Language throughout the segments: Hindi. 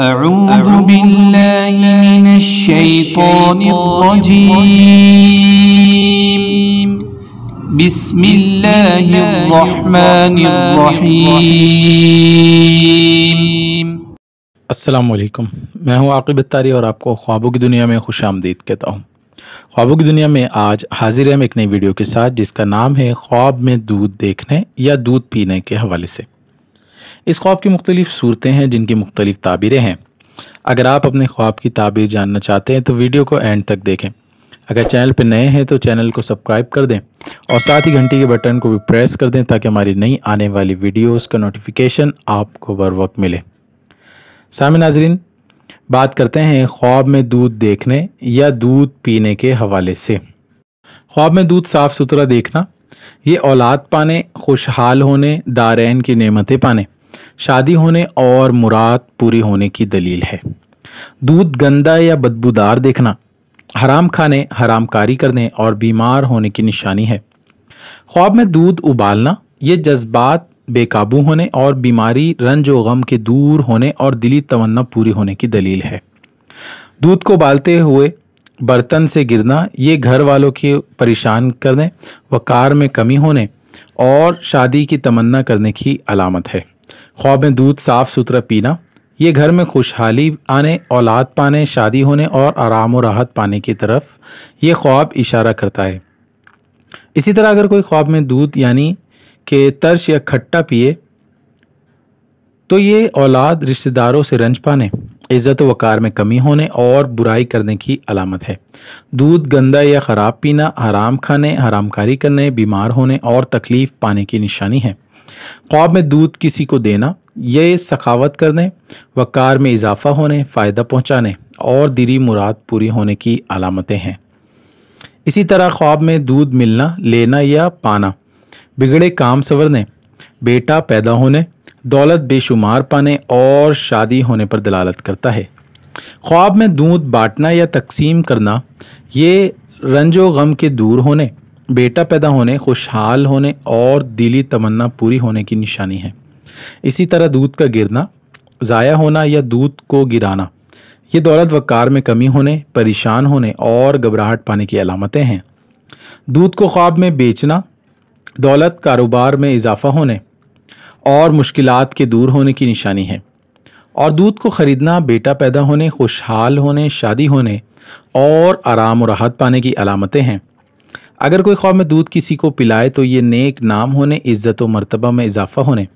أعوذ بالله من الشيطان الرجيم بسم الله الرحمن الرحيم السلام عليكم मैं हूं आकिब अत्तारी और आपको ख्वाबों की दुनिया में खुश आमदीद कहता हूं ख्वाबों की दुनिया में आज हाजिर हम एक नई वीडियो के साथ जिसका नाम है ख्वाब में दूध देखने या दूध पीने के हवाले से इस ख्वाब की मुख्तलिफ़ सूरतें हैं जिनकी मुख्तलिफ़ ताबीरें हैं अगर आप अपने ख्वाब की ताबीर जानना चाहते हैं तो वीडियो को एंड तक देखें अगर चैनल पर नए हैं तो चैनल को सब्सक्राइब कर दें और साथ ही घंटी के बटन को भी प्रेस कर दें ताकि हमारी नई आने वाली वीडियोस का नोटिफिकेशन आपको बर वक्त मिले साम नाजरीन बात करते हैं ख्वाब में दूध देखने या दूध पीने के हवाले से ख्वाब में दूध साफ़ सुथरा देखना ये औलाद पाने खुशहाल होने दारैन की नमतें पाने शादी होने और मुराद पूरी होने की दलील है दूध गंदा या बदबूदार देखना हराम खाने हरामकारी करने और बीमार होने की निशानी है ख्वाब में दूध उबालना ये जज्बात बेकाबू होने और बीमारी रंज व गम के दूर होने और दिली तमन्ना पूरी होने की दलील है दूध को उबालते हुए बर्तन से गिरना ये घर वालों के परेशान करने व कार में कमी होने और शादी की तमन्ना करने की अलामत है ख्वाब में दूध साफ़ सुथरा पीना ये घर में खुशहाली आने औलाद पाने शादी होने और आराम और राहत पाने की तरफ ये ख्वाब इशारा करता है इसी तरह अगर कोई ख्वाब में दूध यानी कि तर्श या खट्टा पिए तो ये औलाद रिश्तेदारों से रंज पाने इज़्ज़त वकार में कमी होने और बुराई करने की अलामत है दूध गंदा या ख़राब पीना हराम खाने हरामकारी करने बीमार होने और तकलीफ़ पाने की निशानी है ख्वाब में दूध किसी को देना ये सखावत करने वकार में इजाफा होने फ़ायदा पहुँचाने और दिली मुराद पूरी होने की अलामतें हैं इसी तरह ख्वाब में दूध मिलना लेना या पाना बिगड़े काम संवरने बेटा पैदा होने दौलत बेशुमार पाने और शादी होने पर दलालत करता है ख्वाब में दूध बांटना या तकसीम करना ये रंजो गम के दूर होने बेटा पैदा होने खुशहाल होने और दिली तमन्ना पूरी होने की निशानी है इसी तरह दूध का गिरना ज़ाया होना या दूध को गिराना ये दौलत वकार में कमी होने परेशान होने और घबराहट पाने की अलामतें हैं दूध को ख्वाब में बेचना दौलत कारोबार में इजाफा होने और मुश्किल के दूर होने की निशानी है और दूध को ख़रीदना बेटा पैदा होने खुशहाल होने शादी होने और आराम और राहत पाने की अलामतें हैं अगर कोई ख्वाब में दूध किसी को पिलाए तो ये नेक नाम होने इज़्ज़त व मरतबा में इजाफा होने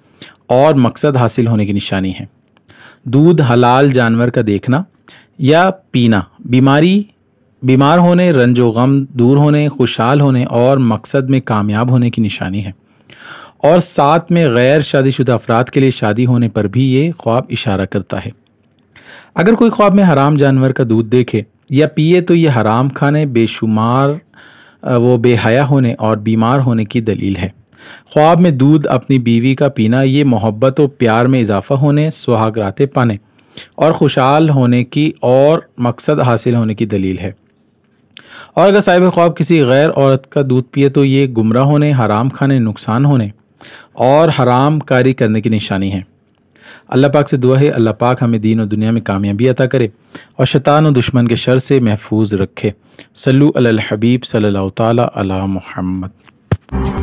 और मकसद हासिल होने की निशानी है दूध हलाल जानवर का देखना या पीना बीमारी बीमार होने रंजो गम दूर होने खुशहाल होने और मकसद में कामयाब होने की निशानी है और साथ में गैर शादीशुदा अफराद के लिए शादी होने पर भी ये ख्वाब इशारा करता है अगर कोई ख्वाब में हराम जानवर का दूध देखे या पिए तो ये हराम खाने बेशुमार वो बेहया होने और बीमार होने की दलील है ख्वाब में दूध अपनी बीवी का पीना ये मोहब्बत और प्यार में इजाफा होने सुहागराते पाने और खुशहाल होने की और मकसद हासिल होने की दलील है और अगर साहिब ख्वाब किसी गैर औरत का दूध पिए तो ये गुमराह होने हराम खाने नुकसान होने और हराम कारी करने की निशानी है अल्लाह पाक से दुआ है अल्लाह पाक हमें दीन और दुनिया में कामयाबी अता करे और शैतान और दुश्मन के शर से महफूज रखे सल्लु अल हबीब सल्लल्लाहु ताला अला